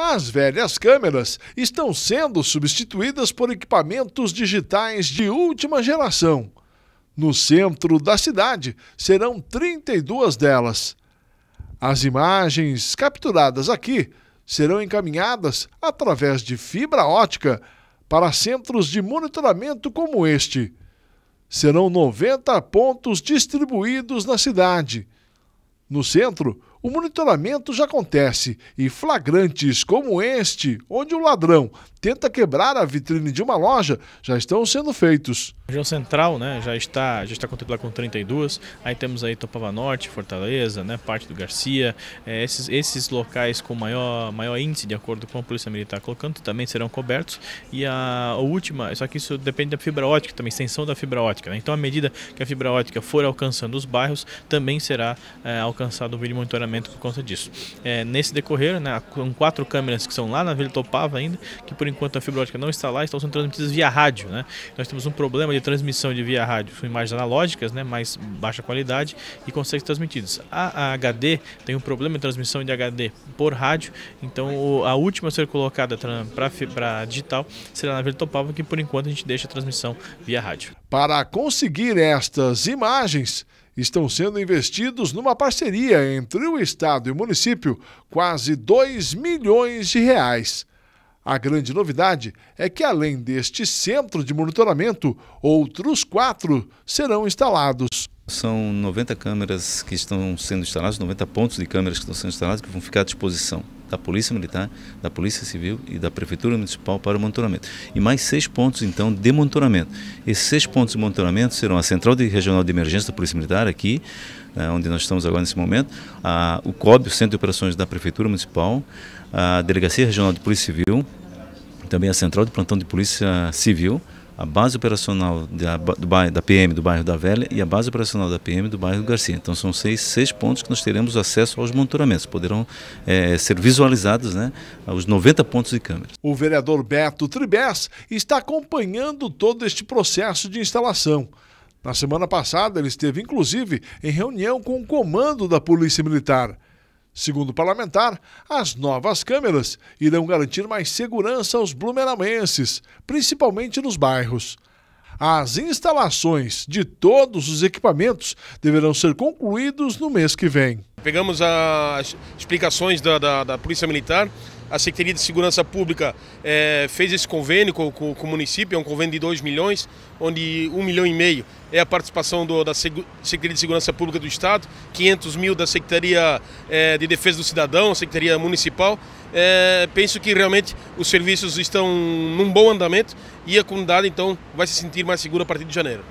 As velhas câmeras estão sendo substituídas por equipamentos digitais de última geração. No centro da cidade serão 32 delas. As imagens capturadas aqui serão encaminhadas através de fibra ótica para centros de monitoramento como este. Serão 90 pontos distribuídos na cidade. No centro, o monitoramento já acontece e flagrantes como este, onde o um ladrão tenta quebrar a vitrine de uma loja, já estão sendo feitos. A região central, né, já está, já está contemplada com 32. Aí temos aí Topava Norte, Fortaleza, né, parte do Garcia. É, esses, esses locais com maior, maior índice, de acordo com a Polícia Militar colocando, também serão cobertos. E a, a última, só que isso depende da fibra ótica, também extensão da fibra ótica. Né? Então, à medida que a fibra ótica for alcançando os bairros, também será é, alcançado o vídeo monitoramento monitoramento por conta disso. É, nesse decorrer, né, com quatro câmeras que são lá na Vila Topava ainda, que por enquanto a fibra ótica não está lá, estão sendo transmitidas via rádio. Né? Nós temos um problema de transmissão de via rádio, são imagens analógicas, né, mais baixa qualidade e conseguem ser transmitidas. A, a, HD tem um problema de transmissão de HD por rádio, então o, a última a ser colocada para digital será na Vila Topava, que por enquanto a gente deixa a transmissão via rádio. Para conseguir estas imagens, estão sendo investidos numa parceria entre o Estado e o município, quase 2 milhões de reais. A grande novidade é que, além deste centro de monitoramento, outros quatro serão instalados. São 90 câmeras que estão sendo instaladas, 90 pontos de câmeras que estão sendo instalados que vão ficar à disposição da Polícia Militar, da Polícia Civil e da Prefeitura Municipal para o monitoramento. E mais seis pontos, então, de monitoramento. Esses seis pontos de monitoramento serão a Central de Regional de Emergência da Polícia Militar, aqui, né, onde nós estamos agora nesse momento, a, o COB, o Centro de Operações da Prefeitura Municipal, a Delegacia Regional de Polícia Civil, também a Central de Plantão de Polícia Civil, a base operacional da, do bairro, da PM do bairro da Velha e a base operacional da PM do bairro do Garcia. Então são seis, seis pontos que nós teremos acesso aos monitoramentos, poderão é, ser visualizados né, os 90 pontos de câmeras. O vereador Beto Tribés está acompanhando todo este processo de instalação. Na semana passada, ele esteve inclusive em reunião com o comando da Polícia Militar. Segundo o parlamentar, as novas câmeras irão garantir mais segurança aos blumenauenses, principalmente nos bairros. As instalações de todos os equipamentos deverão ser concluídos no mês que vem. Pegamos as explicações da, da, da Polícia Militar a Secretaria de Segurança Pública é, fez esse convênio com, com, com, o município, é um convênio de 2 milhões, onde 1 um milhão e meio é a participação do, da Secretaria de Segurança Pública do Estado, 500 mil da Secretaria é, de Defesa do Cidadão, Secretaria Municipal. É, penso que realmente os serviços estão num bom andamento e a comunidade então vai se sentir mais segura a partir de janeiro.